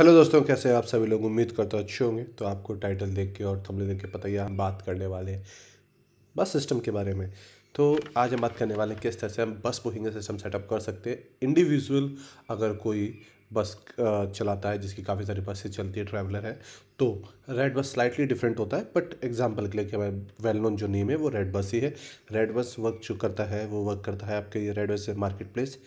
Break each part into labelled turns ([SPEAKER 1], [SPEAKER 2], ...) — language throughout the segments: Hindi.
[SPEAKER 1] हेलो दोस्तों कैसे हैं आप सभी लोग उम्मीद करते हो अच्छे होंगे तो आपको टाइटल देख के और थंबनेल देख के पता ही हम बात करने वाले हैं बस सिस्टम के बारे में तो आज हम बात करने वाले हैं किस तरह से हम बस बुकिंग सिस्टम सेटअप कर सकते हैं इंडिविजुअल अगर कोई बस चलाता है जिसकी काफ़ी सारी बसें चलती है ट्रैवलर है तो रेड बस स्लाइटली डिफरेंट होता है बट एग्जाम्पल के लिए कि हमारे वेल नोन जो नेम है वो रेड बस ही है रेड बस वर्क जो करता है वो वर्क करता है आपके ये red bus market place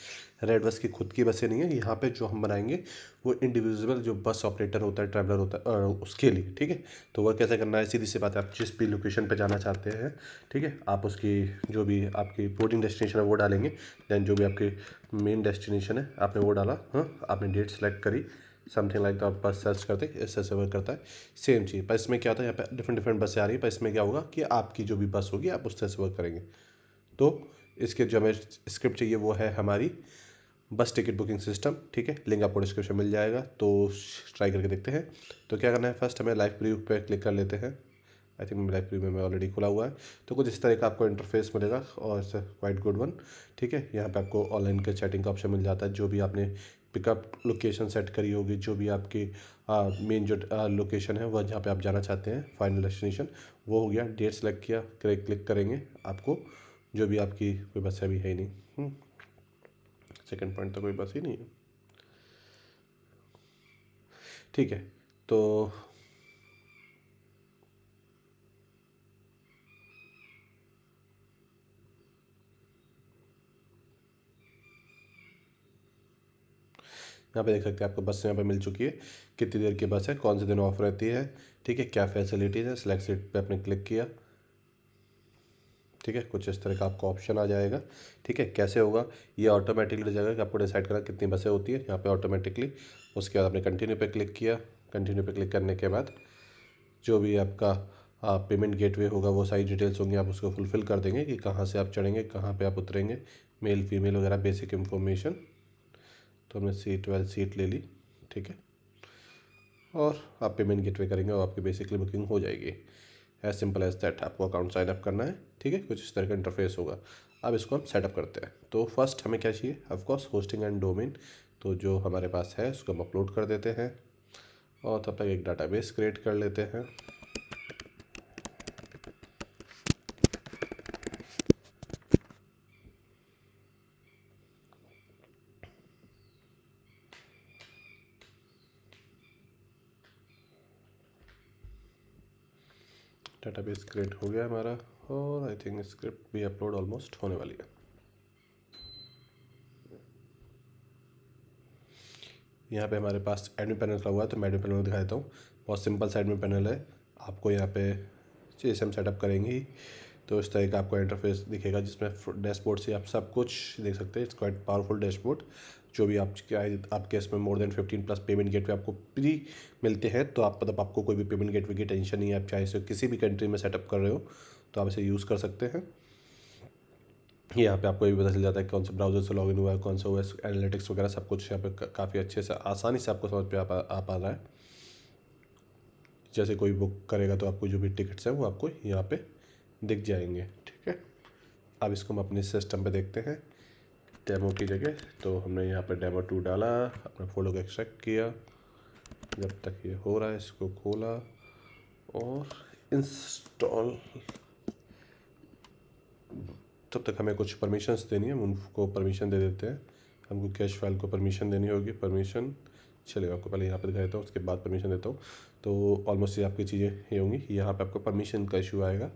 [SPEAKER 1] red bus की खुद की बसें नहीं है यहाँ पे जो हम बनाएंगे वो इंडिविजुअल जो बस ऑपरेटर होता है ट्रैवलर होता है आ, उसके लिए ठीक है तो वह कैसे करना है सीधी सी बात है आप जिस भी लोकेशन पर जाना चाहते हैं ठीक है आप उसकी जो भी आपकी बोर्डिंग डेस्टिनेशन है वो डालेंगे दैन जो भी आपकी मेन डेस्टिनेशन है आपने वो डाला हाँ आपने डेट सेलेक्ट करी समथिंग लाइक दैट बस सर्च करते हैं इससे वर्क करता है सेम चीज़ पर इसमें क्या होता है यहाँ पे डिफरेंट डिफरेंट बसें आ रही है पर इसमें क्या होगा कि आपकी जो भी बस होगी आप उससे वर्क करेंगे तो इसके जो हमें स्क्रिप्ट चाहिए वो है हमारी बस टिकट बुकिंग सिस्टम ठीक है लिंक आपको डिस्क्रिप्शन मिल जाएगा तो ट्राई करके देखते हैं तो क्या करना है फर्स्ट हमें लाइव प्रीव पर क्लिक कर लेते हैं आई थिंक लाइव प्रीव में ऑलरेडी खुला हुआ है तो कुछ इस तरह का आपको इंटरफेस मिलेगा और क्वाइट गुड वन ठीक है यहाँ पे आपको ऑनलाइन के चैटिंग का ऑप्शन मिल जाता है जो भी आपने पिकअप लोकेशन सेट करी होगी जो भी आपकी मेन जो लोकेशन है वह जहाँ पे आप जाना चाहते हैं फाइनल डेस्टिनेशन वो हो गया डेट सेलेक्ट किया क्लिक क्लिक करेंगे आपको जो भी आपकी कोई बस अभी है ही नहीं सेकेंड हम्म। पॉइंट तो कोई बस ही नहीं है ठीक है तो यहाँ पे देख सकते हैं आपको बस यहाँ पे मिल चुकी है कितनी देर की बस है कौन से दिन ऑफ रहती है ठीक है क्या फैसिलिटीज़ है सिलेक्ट सीट पे आपने क्लिक किया ठीक है कुछ इस तरह का आपको ऑप्शन आ जाएगा ठीक है कैसे होगा ये ऑटोमेटिकली जाएगा कि आपको डिसाइड करना कितनी बसें होती है यहाँ पर ऑटोमेटिकली उसके बाद आपने कंटिन्यू पर क्लिक किया कंटिन्यू पर क्लिक करने के बाद जो भी आपका आप पेमेंट गेटवे होगा वो सारी डिटेल्स होंगी आप उसको फुलफ़िल कर देंगे कि कहाँ से आप चढ़ेंगे कहाँ पर आप उतरेंगे मेल फीमेल वगैरह बेसिक इन्फॉर्मेशन तो हमने सी ट्वेल्व सीट ले ली ठीक है और आप पेमेंट गेटवे करेंगे और आपकी बेसिकली बुकिंग हो जाएगी एज सिंपल एज दैट आपको अकाउंट साइनअप करना है ठीक है कुछ इस तरह का इंटरफेस होगा अब इसको हम सेटअप करते हैं तो फर्स्ट हमें क्या चाहिए ऑफकोर्स होस्टिंग एंड डोमेन तो जो हमारे पास है उसको हम अपलोड कर देते हैं और तब तक एक डाटाबेस क्रिएट कर लेते हैं डेटाबेस क्रिएट हो गया हमारा और आई थिंक स्क्रिप्ट भी अपलोड ऑलमोस्ट होने वाली है यहाँ पे हमारे पास एडमिन पैनल खुला हुआ है तो मैं एडमिन पैनल दिखा देता हूँ बहुत सिंपल सा एडमिन पैनल है आपको यहाँ पे चीज़ हम सेटअप करेंगे तो इस तरह का आपको इंटरफेस दिखेगा जिसमें डैशबोर्ड से आप सब कुछ देख सकते हैं इट्स क्वाइट पावरफुल डैशबोर्ड जो भी आपके आपके इसमें more than fifteen plus payment gateway आपको फ्री मिलते हैं तो आप मतलब आपको कोई भी पेमेंट गेटवे की टेंशन नहीं है आप चाहे किसी भी कंट्री में सेटअप कर रहे हो तो आप इसे यूज़ कर सकते हैं यहाँ पे आपको ये भी पता चल जाता है कौन से ब्राउजर से लॉगिन हुआ है कौन सा हुआ है एनालिटिक्स वगैरह सब कुछ यहाँ पे काफ़ी अच्छे से आसानी से आपको समझ पे आ पा आ पा रहा है जैसे कोई बुक करेगा तो आपको जो भी टिकट्स हैं वो आपको यहाँ पे दिख जाएंगे ठीक है अब इसको हम अपने सिस्टम पे देखते हैं डेमो की जगह तो हमने यहाँ पर डेमो टू डाला अपने फोटो को एक्सट्रैक्ट किया जब तक ये हो रहा है इसको खोला और इंस्टॉल तब तक हमें कुछ परमिशंस देनी है उनको परमिशन दे देते हैं हमको कैश फाइल को परमिशन देनी होगी परमिशन चलेगा आपको पहले यहाँ पर दिखा देता हूँ उसके बाद परमिशन देता हूँ तो ऑलमोस्ट ये आपकी चीज़ें ये होंगी यहाँ पे आपको परमिशन का इशू आएगा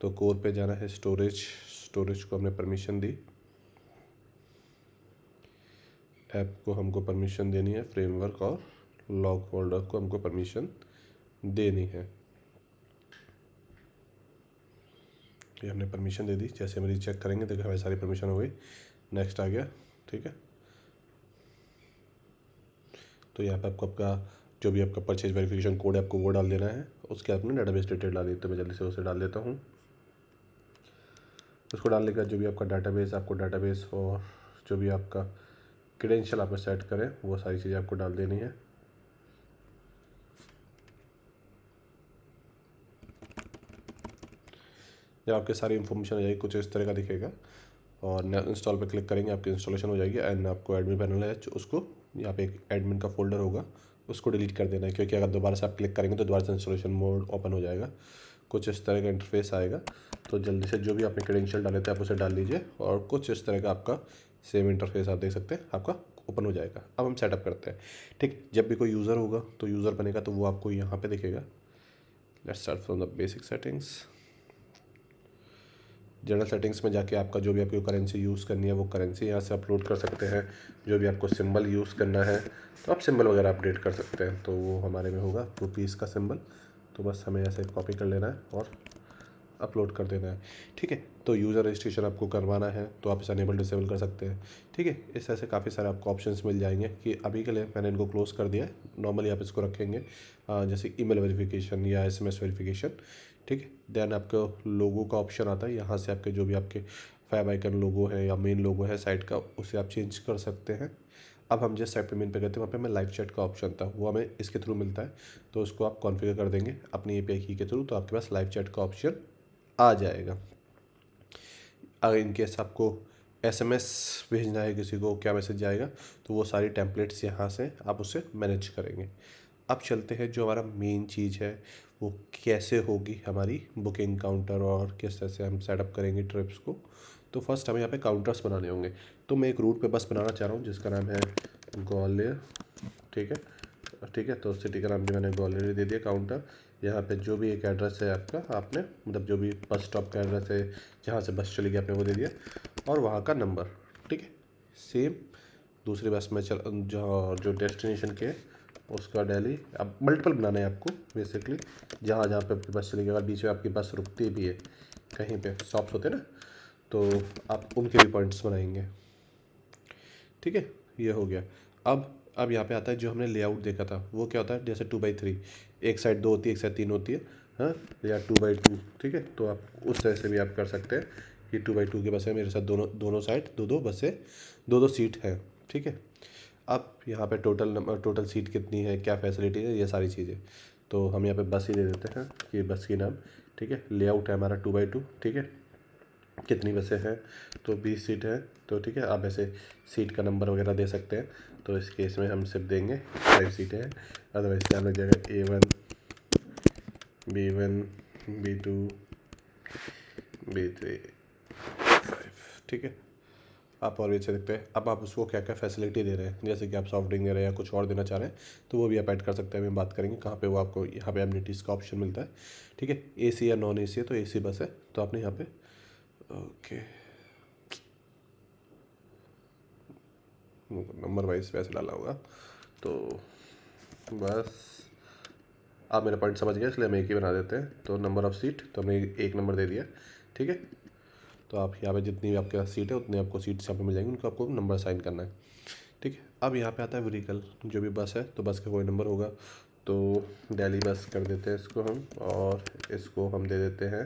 [SPEAKER 1] तो कोर पे जाना है स्टोरेज स्टोरेज को हमने परमिशन दी ऐप को हमको परमिशन देनी है फ्रेमवर्क और लॉग फोल्डर को हमको परमिशन देनी है ये हमने परमिशन दे दी जैसे मेरी चेक करेंगे देखिए हमारी सारी परमिशन हो गई नेक्स्ट आ गया ठीक है तो यहाँ पे आपको आपका जो भी आपका परचेज वेरिफिकेशन कोड है आपको वो डाल देना है उसके डाटा डाटाबेस डिटेल डाली तो मैं जल्दी से उसे डाल देता हूँ उसको डालने के बाद जो भी आपका डाटाबेस आपको डाटाबेस और जो भी आपका क्रेडेंशियल आप सेट करें वो सारी चीज़ें आपको डाल देनी है जब आपके सारी इन्फॉर्मेशन आ जाएगी कुछ इस तरह का दिखेगा और इंस्टॉल पर क्लिक करेंगे आपकी इंस्टॉलेशन हो जाएगी एंड आपको एडमिन पैनल है उसको यहाँ पे एक एडमिन का फोल्डर होगा उसको डिलीट कर देना है क्योंकि अगर दोबारा से आप क्लिक करेंगे तो दोबारा से इंस्टॉलेशन मोड ओपन हो जाएगा कुछ इस तरह का इंटरफेस आएगा तो जल्दी से जो भी आपने क्रेडेंशियल डाले थे आप उसे डाल लीजिए और कुछ इस तरह का आपका सेम इंटरफेस आप देख सकते हैं आपका ओपन हो जाएगा अब हम सेटअप करते हैं ठीक जब भी कोई यूज़र होगा तो यूज़र बनेगा तो वो आपको यहाँ पे दिखेगा let's start from the basic settings general settings में जाके आपका जो भी आपको करेंसी यूज़ करनी है वो करेंसी यहाँ से अपलोड कर सकते हैं जो भी आपको सिंबल यूज़ करना है तो आप सिंबल वगैरह अपडेट कर सकते हैं तो वो हमारे में होगा रुपीज़ का सिंबल तो बस हमें ऐसे कॉपी कर लेना है और अपलोड कर देना है ठीक है तो यूज़र रजिस्ट्रेशन आपको करवाना है तो आप इसे अनेबल डिसेबल कर सकते हैं ठीक है इस तरह से काफ़ी सारे आपको ऑप्शंस मिल जाएंगे कि अभी के लिए मैंने इनको क्लोज़ कर दिया है नॉर्मली आप इसको रखेंगे जैसे ईमेल वेरिफिकेशन या एस एम ठीक है देन आपको लोगो का ऑप्शन आता है यहाँ से आपके जो भी आपके फैब आइकन लोगो है या मेन लोगो है साइट का उसे आप चेंज कर सकते हैं अब हम जिस साइड पे मेन पे गए थे वहाँ पे हमें लाइव चैट का ऑप्शन था वो हमें इसके थ्रू मिलता है तो उसको आप कॉन्फ़िगर कर देंगे अपनी ए की के थ्रू तो आपके पास लाइव चैट का ऑप्शन आ जाएगा अगर इनकेस आपको एसएमएस भेजना है किसी को क्या मैसेज जाएगा तो वो सारी टेम्पलेट्स यहाँ से आप उसे मैनेज करेंगे अब चलते हैं जो हमारा मेन चीज़ है वो कैसे होगी हमारी बुकिंग काउंटर और किस तरह से हम सेटअप करेंगे ट्रिप्स को तो फर्स्ट हमें यहाँ पे काउंटर्स बनाने होंगे तो मैं एक रूट पे बस बनाना चाह रहा हूँ जिसका नाम है ग्वालियर ठीक है ठीक है तो सिटी का नाम भी मैंने ग्वालियर दे दिया काउंटर यहाँ पे जो भी एक एड्रेस है आपका आपने मतलब जो भी बस स्टॉप का एड्रेस है जहाँ से बस चलेगी आपने वो दे दिया और वहाँ का नंबर ठीक है सेम दूसरी बस में चल जो जो डेस्टिनेशन के उसका डेली अब मल्टीपल बनाना है आपको बेसिकली जहाँ जहाँ पे आपकी बस चलेगी अगर बीच में आपकी बस रुकती भी है कहीं पर शॉप्स होते हैं ना तो आप उनके भी पॉइंट्स बनाएंगे ठीक है ये हो गया अब अब यहाँ पे आता है जो हमने लेआउट देखा था वो क्या होता है जैसे टू बाई थ्री एक साइड दो होती है एक साइड तीन होती है हाँ या टू बाई टू ठीक है तो आप उस तरह से भी आप कर सकते हैं कि टू बाई टू की बसें मेरे साथ दोनों दोनों साइड दो दो बसें दो दो सीट हैं ठीक है अब यहाँ पर टोटल नंबर टोटल सीट कितनी है क्या फैसिलिटी है ये सारी चीज़ें तो हम यहाँ पर बस ही दे देते हैं कि बस की नाम ठीक है ले है हमारा टू बाई टू ठीक है कितनी बसें हैं तो बीस सीट हैं तो ठीक है आप ऐसे सीट का नंबर वगैरह दे सकते हैं तो इस केस में हम सिर्फ देंगे फाइव सीटें हैं अदरवाइज चार लग जाएगा A one B one B two B three five ठीक है आप और भी अच्छे हैं अब आप उसको क्या क्या फैसिलिटी दे रहे हैं जैसे कि आप सॉफ्ट ड्रिंक दे रहे हैं या कुछ और देना चाह रहे हैं तो वो भी आप ऐड कर सकते हैं हम बात करेंगे कहाँ पे वो आपको यहाँ पे एमिनिटीज का ऑप्शन मिलता है ठीक है एसी या नॉन एसी है तो एसी बस है तो आपने यहाँ पे ओके नंबर वाइज वैसे डाला होगा तो बस आप मेरा पॉइंट समझ गए इसलिए हम एक ही बना देते हैं तो नंबर ऑफ़ सीट तो हमने एक नंबर दे दिया ठीक है तो आप यहाँ पे जितनी भी आपके पास सीट है उतनी आपको सीट्स यहाँ पे मिल जाएंगी उनको आपको नंबर साइन करना है ठीक है अब यहाँ पे आता है व्हीकल जो भी बस है तो बस का कोई नंबर होगा तो डेली बस कर देते हैं इसको हम और इसको हम दे देते हैं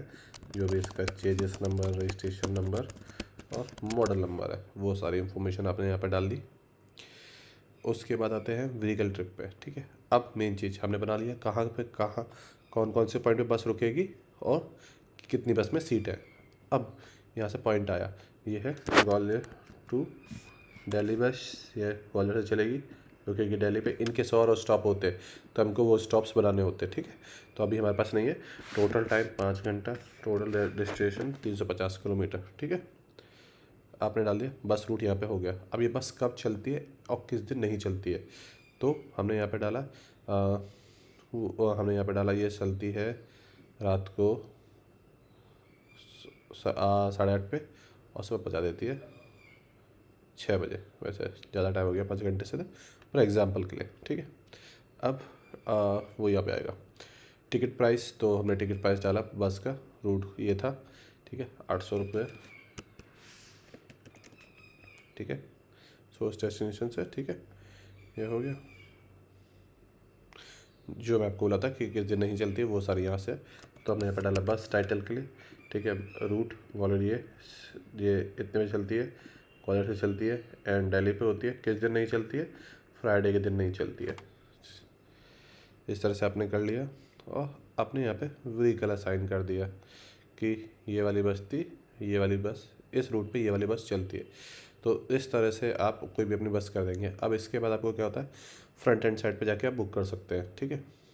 [SPEAKER 1] जो भी इसका चेजेस नंबर रजिस्ट्रेशन नंबर और मॉडल नंबर है वो सारी इन्फॉर्मेशन आपने यहाँ पर डाल दी उसके बाद आते हैं व्हीकल ट्रिप पे ठीक है अब मेन चीज़ हमने बना लिया कहाँ पे कहाँ कौन कौन से पॉइंट पे बस रुकेगी और कितनी बस में सीट है अब यहाँ से पॉइंट आया ये है ग्वालियर टू दिल्ली बस ये ग्वालियर से चलेगी रुकेगी दिल्ली पे इनके सौ और स्टॉप होते तो हमको वो स्टॉप्स बनाने होते हैं ठीक है तो अभी हमारे पास नहीं है टोटल टाइम पाँच घंटा टोटल रजिस्ट्रेशन तीन सौ पचास किलोमीटर ठीक है आपने डाल दिया बस रूट यहाँ पे हो गया अब ये बस कब चलती है और किस दिन नहीं चलती है तो हमने यहाँ पे डाला आ, हमने यहाँ पे डाला ये चलती है रात को साढ़े आठ पे और सुबह पहुँचा देती है छः बजे वैसे ज़्यादा टाइम हो गया पाँच घंटे से पर एग्ज़ाम्पल के लिए ठीक है अब आ, वो यहाँ पे आएगा टिकट प्राइस तो हमने टिकट प्राइस डाला बस का रूट ये था ठीक है आठ सौ रुपये ठीक है सोर्स डेस्टिनेशन से ठीक है ये हो गया जो मैं आपको बोला था कि किस दिन नहीं चलती वो सारी यहाँ से तो हमने यहाँ पर डाला बस टाइटल के लिए ठीक है रूट वॉलर ये ये इतने में चलती है कॉलेज से चलती है एंड डेली पे होती है किस दिन नहीं चलती है फ्राइडे के दिन नहीं चलती है इस तरह से आपने कर लिया और आपने यहाँ पे कलर साइन कर दिया कि ये वाली बस थी ये वाली बस इस रूट पे ये वाली बस चलती है तो इस तरह से आप कोई भी अपनी बस कर देंगे अब इसके बाद आपको क्या होता है फ्रंट एंड साइड पे जाके आप बुक कर सकते हैं ठीक है